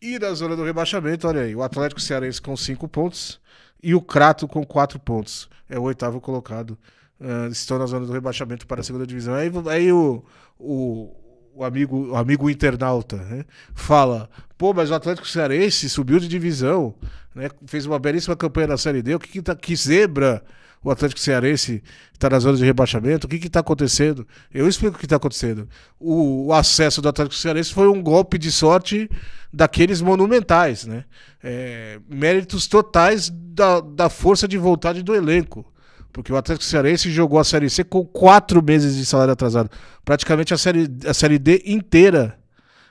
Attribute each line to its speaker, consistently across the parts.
Speaker 1: E da zona do rebaixamento, olha aí, o Atlético Cearense com cinco pontos e o Crato com quatro pontos. É o oitavo colocado. Uh, estão na zona do rebaixamento para a segunda divisão. Aí, aí o, o, o amigo, o amigo internauta né, fala: pô, mas o Atlético Cearense subiu de divisão, né, fez uma belíssima campanha na Série D, o que, que, tá, que zebra o Atlético Cearense está na zona de rebaixamento, o que está acontecendo? Eu explico o que está acontecendo. O, o acesso do Atlético Cearense foi um golpe de sorte daqueles monumentais, né? É, méritos totais da, da força de vontade do elenco. Porque o Atlético Cearense jogou a Série C com quatro meses de salário atrasado. Praticamente a Série, a série D inteira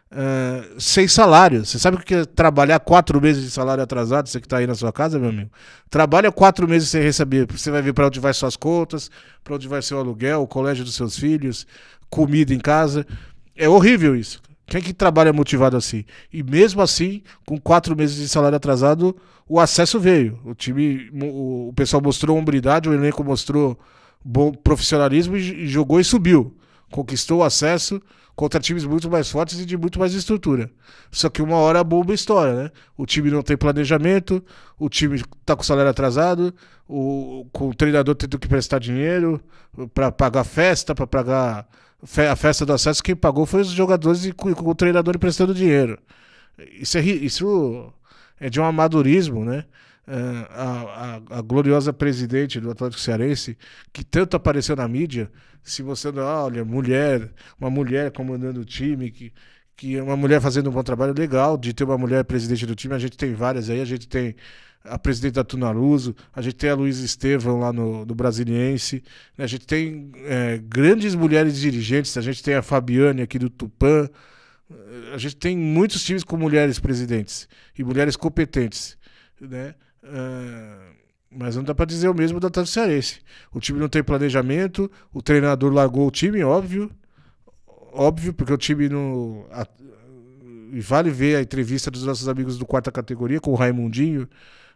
Speaker 1: é, sem salário. Você sabe o que é trabalhar quatro meses de salário atrasado? Você que está aí na sua casa, meu amigo. Trabalha quatro meses sem receber. Você vai ver para onde vai suas contas, para onde vai seu aluguel, o colégio dos seus filhos, comida em casa. É horrível isso. Quem é que trabalha motivado assim? E mesmo assim, com quatro meses de salário atrasado, o acesso veio. O time, o pessoal mostrou hombridade, o elenco mostrou bom profissionalismo e jogou e subiu. Conquistou o acesso contra times muito mais fortes e de muito mais estrutura. Só que uma hora a bomba estoura, né? O time não tem planejamento, o time tá com salário atrasado, o, com o treinador tendo que prestar dinheiro para pagar festa, para pagar a festa do acesso, quem pagou foi os jogadores e o treinador emprestando dinheiro. Isso é, isso é de um amadorismo, né? Ah, a, a, a, gloriosa presidente do Atlético Cearense, que tanto apareceu na mídia, se você ah, olha, mulher, uma mulher comandando o time, que que uma mulher fazendo um bom trabalho é legal, de ter uma mulher presidente do time, a gente tem várias aí, a gente tem a presidente da Tunaruso, a gente tem a Luiz Estevam lá no, no Brasiliense, né? a gente tem é, grandes mulheres dirigentes, a gente tem a Fabiane aqui do Tupã, a gente tem muitos times com mulheres presidentes e mulheres competentes, né? Uh, mas não dá para dizer o mesmo do Atlético Cearense. O time não tem planejamento, o treinador largou o time, óbvio, óbvio, porque o time no. A, e vale ver a entrevista dos nossos amigos do quarta categoria com o Raimundinho,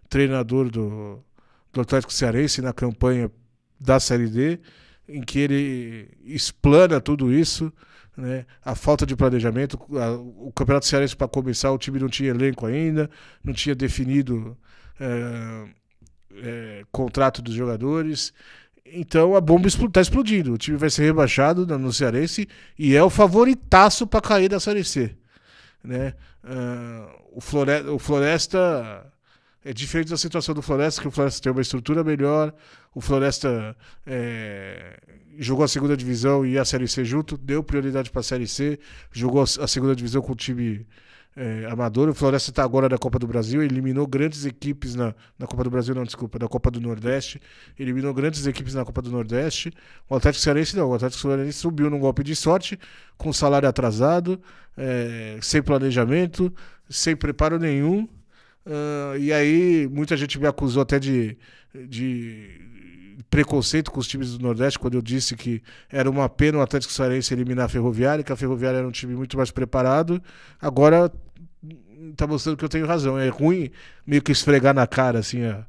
Speaker 1: treinador do, do Atlético Cearense na campanha da Série D, em que ele explana tudo isso, né? a falta de planejamento, a, o Campeonato Cearense para começar, o time não tinha elenco ainda, não tinha definido é, é, contrato dos jogadores, então a bomba está explodindo. O time vai ser rebaixado no Cearense e é o favoritaço para cair da Série C. Né? Uh, o, Flore o Floresta é diferente da situação do Floresta, que o Floresta tem uma estrutura melhor. O Floresta é, jogou a segunda divisão e a Série C junto, deu prioridade para a Série C, jogou a segunda divisão com o time é, amador. O Floresta está agora na Copa do Brasil, eliminou grandes equipes na, na Copa do Brasil, não, desculpa, na Copa do Nordeste, eliminou grandes equipes na Copa do Nordeste. O Atlético Cearense não, o Atlético Cearense subiu num golpe de sorte, com salário atrasado, é, sem planejamento, sem preparo nenhum. Uh, e aí, muita gente me acusou até de, de preconceito com os times do Nordeste, quando eu disse que era uma pena o Atlético Sarense eliminar a Ferroviária, que a Ferroviária era um time muito mais preparado. Agora está mostrando que eu tenho razão. É ruim meio que esfregar na cara assim a,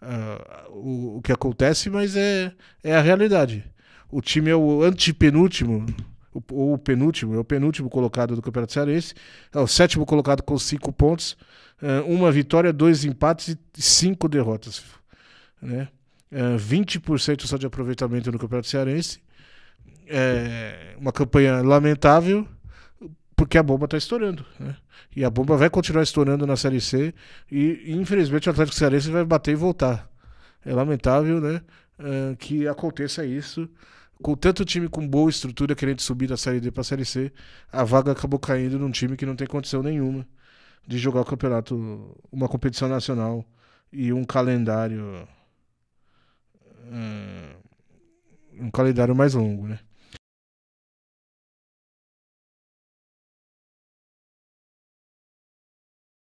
Speaker 1: a, o, o que acontece, mas é, é a realidade. O time é o antepenúltimo ou o penúltimo, é o penúltimo colocado do Campeonato Cearense, é o sétimo colocado com cinco pontos, é, uma vitória, dois empates e cinco derrotas. Né? 20% é, só de aproveitamento no Campeonato Cearense. É uma campanha lamentável, porque a bomba está estourando. Né? E a bomba vai continuar estourando na Série C e, infelizmente, o Atlético Cearense vai bater e voltar. É lamentável né? É, que aconteça isso com tanto time com boa estrutura querendo subir da Série D para a Série C, a vaga acabou caindo num time que não tem condição nenhuma de jogar o campeonato, uma competição nacional e um calendário hum, um calendário mais longo, né?